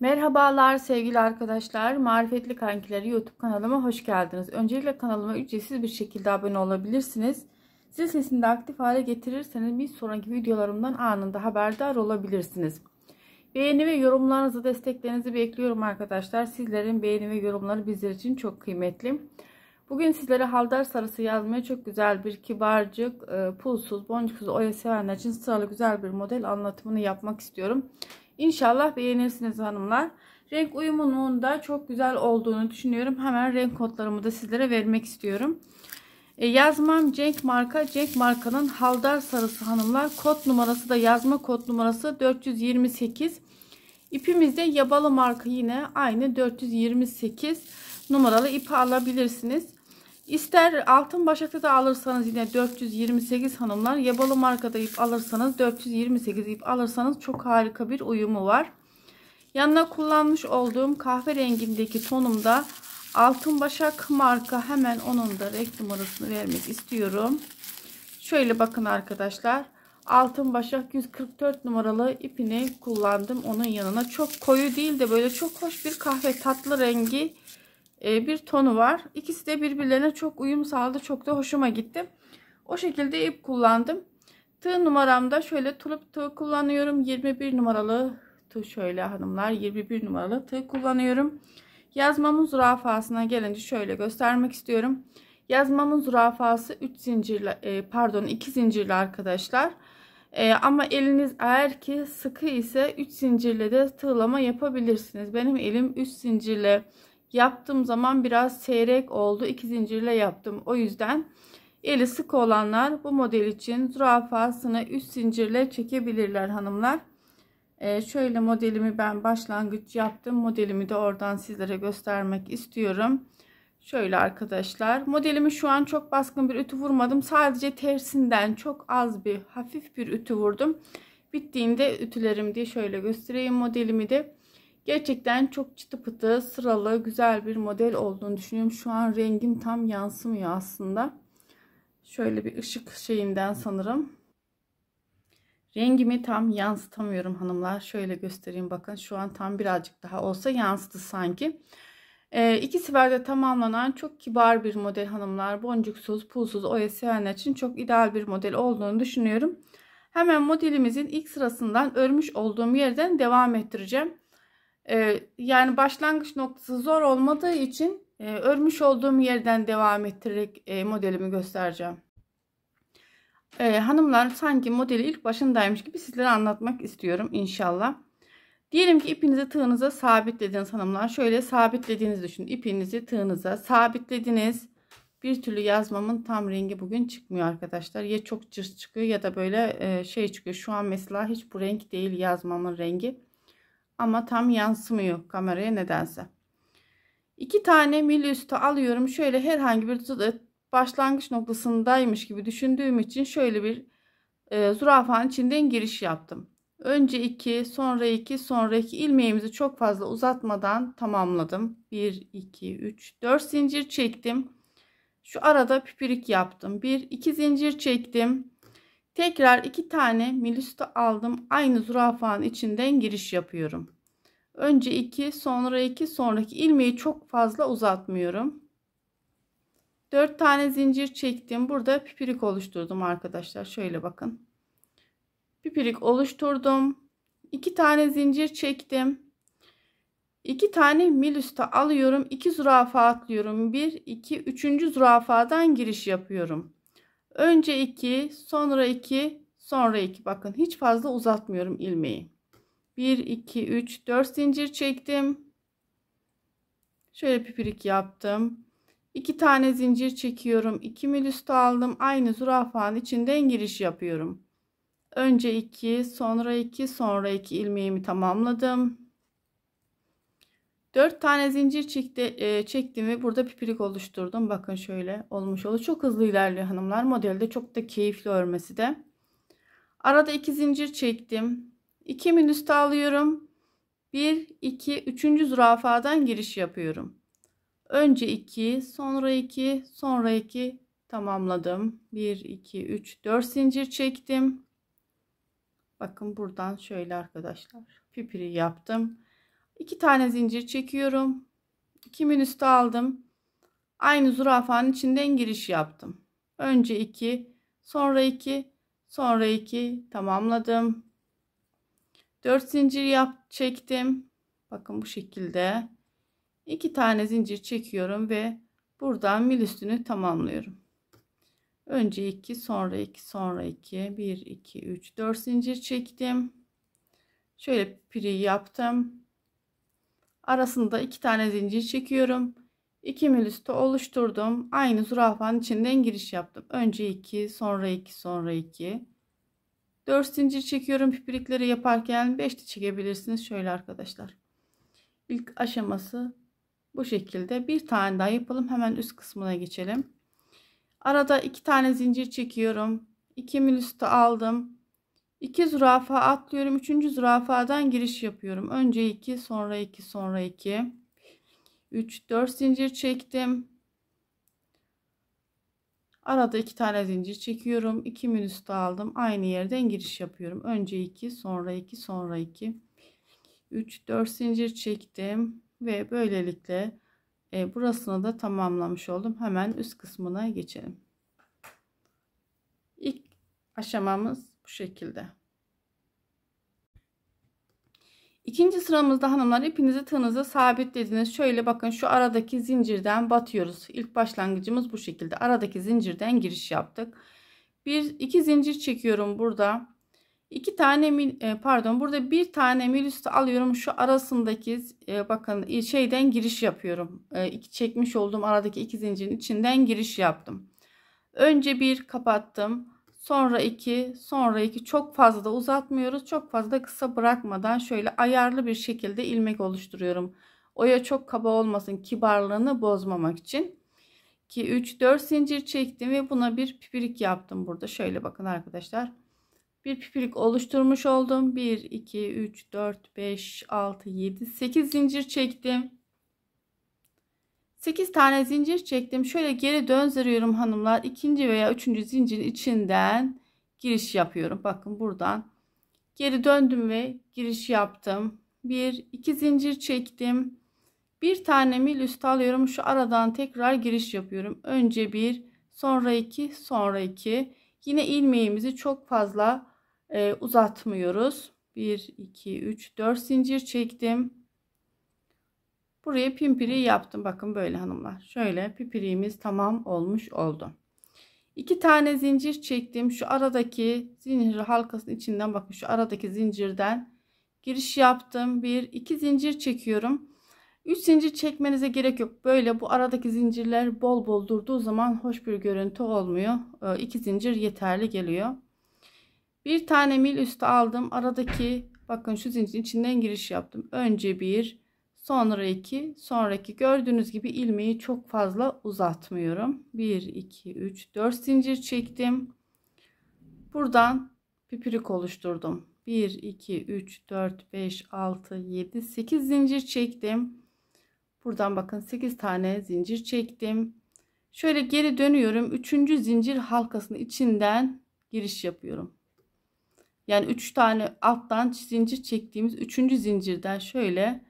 Merhabalar sevgili arkadaşlar. Marifetli Kankileri YouTube kanalıma hoş geldiniz. Öncelikle kanalıma ücretsiz bir şekilde abone olabilirsiniz. Zil sesini de aktif hale getirirseniz bir sonraki videolarımdan anında haberdar olabilirsiniz. Beğeni ve yorumlarınızı desteklerinizi bekliyorum arkadaşlar. Sizlerin beğeni ve yorumları bizler için çok kıymetli. Bugün sizlere haldar sarısı yazmaya çok güzel bir kibarcık, e, pulsuz, boncuksuz oya sevenler için sıralı güzel bir model anlatımını yapmak istiyorum. İnşallah beğenirsiniz hanımlar. Renk uyumunun da çok güzel olduğunu düşünüyorum. Hemen renk kodlarımı da sizlere vermek istiyorum. E, yazmam Cenk marka. Cenk markanın haldar sarısı hanımlar. Kod numarası da yazma kod numarası 428. İpimizde yabalı marka yine aynı 428 numaralı ipi alabilirsiniz. İster altın başakta da alırsanız yine 428 hanımlar. Yabalı markada ip alırsanız 428 ip alırsanız çok harika bir uyumu var. Yanına kullanmış olduğum kahverengindeki tonumda altın başak marka hemen onun da renk numarasını vermek istiyorum. Şöyle bakın arkadaşlar. Altın başak 144 numaralı ipini kullandım onun yanına. Çok koyu değil de böyle çok hoş bir kahve tatlı rengi e, bir tonu var. İkisi de birbirlerine çok uyum sağladı. Çok da hoşuma gitti. O şekilde ip kullandım. Tığ numaramda şöyle tulip tığ kullanıyorum. 21 numaralı tığ şöyle hanımlar. 21 numaralı tığ kullanıyorum. Yazmamın zürafasına gelince şöyle göstermek istiyorum. Yazmamın zürafası 3 zincirle e, pardon 2 zincirli arkadaşlar. E, ama eliniz eğer ki sıkı ise 3 zincirle de tığlama yapabilirsiniz. Benim elim 3 zincirle yaptığım zaman biraz seyrek oldu. İki zincirle yaptım. O yüzden eli sık olanlar bu model için zürafasını üst zincirle çekebilirler hanımlar. Ee, şöyle modelimi ben başlangıç yaptım. Modelimi de oradan sizlere göstermek istiyorum. Şöyle arkadaşlar modelimi şu an çok baskın bir ütü vurmadım. Sadece tersinden çok az bir hafif bir ütü vurdum. Bittiğinde ütülerim diye şöyle göstereyim modelimi de. Gerçekten çok çıtı pıtı, sıralı, güzel bir model olduğunu düşünüyorum. Şu an rengim tam yansımıyor aslında. Şöyle bir ışık şeyinden sanırım. Rengimi tam yansıtamıyorum hanımlar. Şöyle göstereyim bakın. Şu an tam birazcık daha olsa yansıdı sanki. Ee, iki seferde tamamlanan çok kibar bir model hanımlar. Boncuksuz, pulsuz, oya sevenler için çok ideal bir model olduğunu düşünüyorum. Hemen modelimizin ilk sırasından örmüş olduğum yerden devam ettireceğim. Ee, yani başlangıç noktası zor olmadığı için e, örmüş olduğum yerden devam ettirerek e, modelimi göstereceğim. Ee, hanımlar sanki modeli ilk başındaymış gibi sizlere anlatmak istiyorum inşallah. Diyelim ki ipinizi tığınıza sabitlediniz hanımlar. Şöyle sabitlediğinizi düşünün. İpinizi tığınıza sabitlediniz. Bir türlü yazmamın tam rengi bugün çıkmıyor arkadaşlar. Ya çok cırs çıkıyor ya da böyle e, şey çıkıyor. Şu an mesela hiç bu renk değil yazmamın rengi. Ama tam yansımıyor kameraya nedense. İki tane mil üstü alıyorum. Şöyle herhangi bir başlangıç noktasındaymış gibi düşündüğüm için şöyle bir e, zürafanın içinden giriş yaptım. Önce 2, sonra 2, sonra 2 ilmeğimizi çok fazla uzatmadan tamamladım. 1, 2, 3, 4 zincir çektim. Şu arada pipirik yaptım. 1, 2 zincir çektim. Tekrar iki tane milüstü aldım. Aynı zürafanın içinden giriş yapıyorum. Önce iki, sonra iki, sonraki ilmeği çok fazla uzatmıyorum. 4 tane zincir çektim. Burada pipirik oluşturdum arkadaşlar. Şöyle bakın. Pipirik oluşturdum. 2 tane zincir çektim. 2 tane mil alıyorum. 2 zürafa atlıyorum. 1 2 3. zürafadan giriş yapıyorum. Önce 2, sonra 2, sonra 2. Bakın hiç fazla uzatmıyorum ilmeği. 1, 2, 3, 4 zincir çektim. Şöyle pipirik yaptım. 2 tane zincir çekiyorum. 2 mil üstü aldım. Aynı zürafanın içinden giriş yapıyorum. Önce 2, sonra 2, sonra 2 ilmeğimi tamamladım. 4 tane zincir çekti, e, çektiğimi burada pipirik oluşturdum. Bakın şöyle olmuş oldu. Çok hızlı ilerliyor hanımlar. Modelde çok da keyifli örmesi de. Arada 2 zincir çektim. 2 minüste alıyorum. 1, 2, 3. zürafadan giriş yapıyorum. Önce 2, sonra 2, sonra 2 tamamladım. 1, 2, 3, 4 zincir çektim. Bakın buradan şöyle arkadaşlar. Pipiri yaptım. 2 tane zincir çekiyorum. min üstü aldım. Aynı zürafanın içinden giriş yaptım. Önce 2, sonra 2, sonra 2 tamamladım. 4 zincir yap çektim. Bakın bu şekilde. 2 tane zincir çekiyorum ve buradan mil üstünü tamamlıyorum. Önce 2, sonra 2, sonra 2, 1, 2, 3, 4 zincir çektim. Şöyle piri yaptım arasında iki tane zincir çekiyorum. 2 mil üstü oluşturdum. Aynı zürafanın içinden giriş yaptım. Önce 2, sonra 2, sonra 2. 4 zincir çekiyorum. Pipirikleri yaparken 5 de çekebilirsiniz. Şöyle arkadaşlar. İlk aşaması bu şekilde. Bir tane daha yapalım. Hemen üst kısmına geçelim. Arada iki tane zincir çekiyorum. 2 mil üstü aldım. 2 zürafa atlıyorum. 3. zürafadan giriş yapıyorum. Önce 2, sonra 2, sonra 2. 3 4 zincir çektim. Arada 2 tane zincir çekiyorum. 2 minüste aldım. Aynı yerden giriş yapıyorum. Önce 2, sonra 2, sonra 2. 3 4 zincir çektim ve böylelikle e, burasını da tamamlamış oldum. Hemen üst kısmına geçelim. İlk aşamamız bu şekilde. İkinci sıramızda hanımlar ipinizi tığınızı sabitlediniz. Şöyle bakın şu aradaki zincirden batıyoruz. İlk başlangıcımız bu şekilde. Aradaki zincirden giriş yaptık. Bir iki zincir çekiyorum burada. İki tane e, pardon burada bir tane mil üstü alıyorum. Şu arasındaki e, bakın e, şeyden giriş yapıyorum. İki çekmiş olduğum aradaki iki zincirin içinden giriş yaptım. Önce bir kapattım sonra 2, sonra 2 çok fazla da uzatmıyoruz. Çok fazla da kısa bırakmadan şöyle ayarlı bir şekilde ilmek oluşturuyorum. Oya çok kaba olmasın kibarlığını bozmamak için. 2, 3, 4 zincir çektim ve buna bir pipirik yaptım burada. Şöyle bakın arkadaşlar. Bir pipirik oluşturmuş oldum. 1, 2, 3, 4, 5, 6, 7, 8 zincir çektim. 8 tane zincir çektim. Şöyle geri döndürüyorum hanımlar. İkinci veya üçüncü zincirin içinden giriş yapıyorum. Bakın buradan geri döndüm ve giriş yaptım. 1 2 zincir çektim. Bir tane mil üst alıyorum. Şu aradan tekrar giriş yapıyorum. Önce bir, sonra iki, sonra iki. Yine ilmeğimizi çok fazla e, uzatmıyoruz. 1 2 3 4 zincir çektim. Buraya pimpiri yaptım. Bakın böyle hanımlar. Şöyle pipiriğimiz tamam olmuş oldu. İki tane zincir çektim. Şu aradaki zincir halkasının içinden bakın şu aradaki zincirden giriş yaptım. Bir, iki zincir çekiyorum. Üç zincir çekmenize gerek yok. Böyle bu aradaki zincirler bol bol durduğu zaman hoş bir görüntü olmuyor. Ee, iki zincir yeterli geliyor. Bir tane mil üstü aldım. Aradaki bakın şu zincirin içinden giriş yaptım. Önce bir, Sonra 2, sonraki gördüğünüz gibi ilmeği çok fazla uzatmıyorum. 1, 2, 3, 4 zincir çektim. Buradan pipirik oluşturdum. 1, 2, 3, 4, 5, 6, 7, 8 zincir çektim. Buradan bakın 8 tane zincir çektim. Şöyle geri dönüyorum. 3. zincir halkasının içinden giriş yapıyorum. Yani 3 tane alttan zincir çektiğimiz 3. zincirden şöyle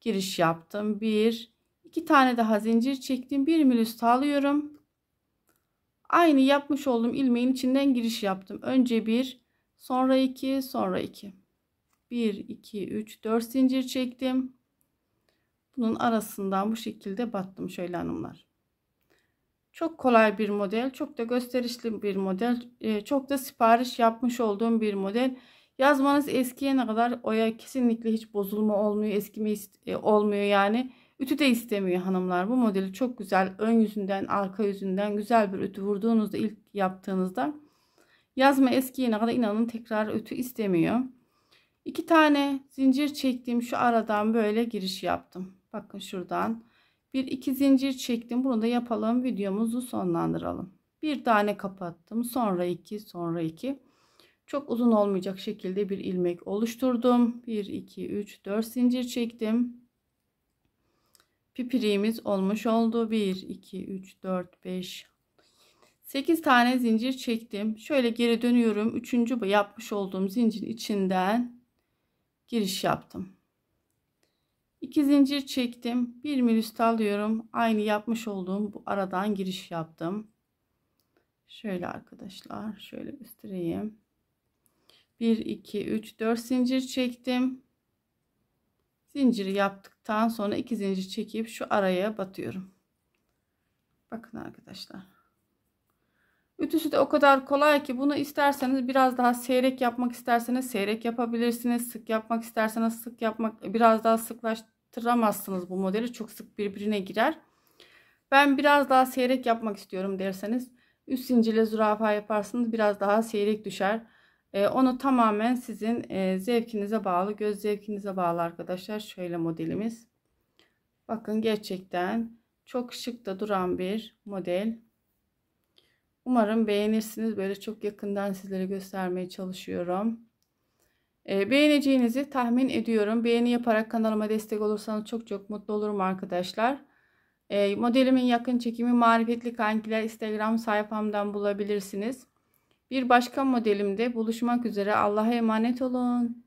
giriş yaptım. 1 2 tane daha zincir çektim. 1 mil üstü alıyorum. Aynı yapmış olduğum ilmeğin içinden giriş yaptım. Önce 1, sonra 2, sonra 2. 1 2 3 4 zincir çektim. Bunun arasından bu şekilde battım şöyle hanımlar. Çok kolay bir model, çok da gösterişli bir model, e, çok da sipariş yapmış olduğum bir model. Yazmanız eskiyene kadar oya kesinlikle hiç bozulma olmuyor, eskime e, olmuyor yani. Ütü de istemiyor hanımlar. Bu modeli çok güzel ön yüzünden, arka yüzünden güzel bir ütü vurduğunuzda ilk yaptığınızda yazma eskiyene kadar inanın tekrar ütü istemiyor. İki tane zincir çektim şu aradan böyle giriş yaptım. Bakın şuradan. Bir iki zincir çektim. Bunu da yapalım. Videomuzu sonlandıralım. Bir tane kapattım. Sonra iki, sonra iki. Çok uzun olmayacak şekilde bir ilmek oluşturdum. 1, 2, 3, 4 zincir çektim. Pipiriğimiz olmuş oldu. 1, 2, 3, 4, 5, 8 tane zincir çektim. Şöyle geri dönüyorum. Üçüncü yapmış olduğum zincirin içinden giriş yaptım. 2 zincir çektim. Bir milüste alıyorum. Aynı yapmış olduğum bu aradan giriş yaptım. Şöyle arkadaşlar şöyle göstereyim. 1 2 3 4 zincir çektim zinciri yaptıktan sonra iki zincir çekip şu araya batıyorum bakın arkadaşlar ütüsü de o kadar kolay ki bunu isterseniz biraz daha seyrek yapmak isterseniz seyrek yapabilirsiniz sık yapmak isterseniz sık yapmak biraz daha sıklaştıramazsınız bu modeli çok sık birbirine girer ben biraz daha seyrek yapmak istiyorum derseniz üst zincirle zürafa yaparsınız biraz daha seyrek düşer onu tamamen sizin zevkinize bağlı, göz zevkinize bağlı arkadaşlar. Şöyle modelimiz. Bakın gerçekten çok şık da duran bir model. Umarım beğenirsiniz. Böyle çok yakından sizlere göstermeye çalışıyorum. beğeneceğinizi tahmin ediyorum. Beğeni yaparak kanalıma destek olursanız çok çok mutlu olurum arkadaşlar. modelimin yakın çekimi Marifetli Kankiler Instagram sayfamdan bulabilirsiniz. Bir başka modelimde buluşmak üzere. Allah'a emanet olun.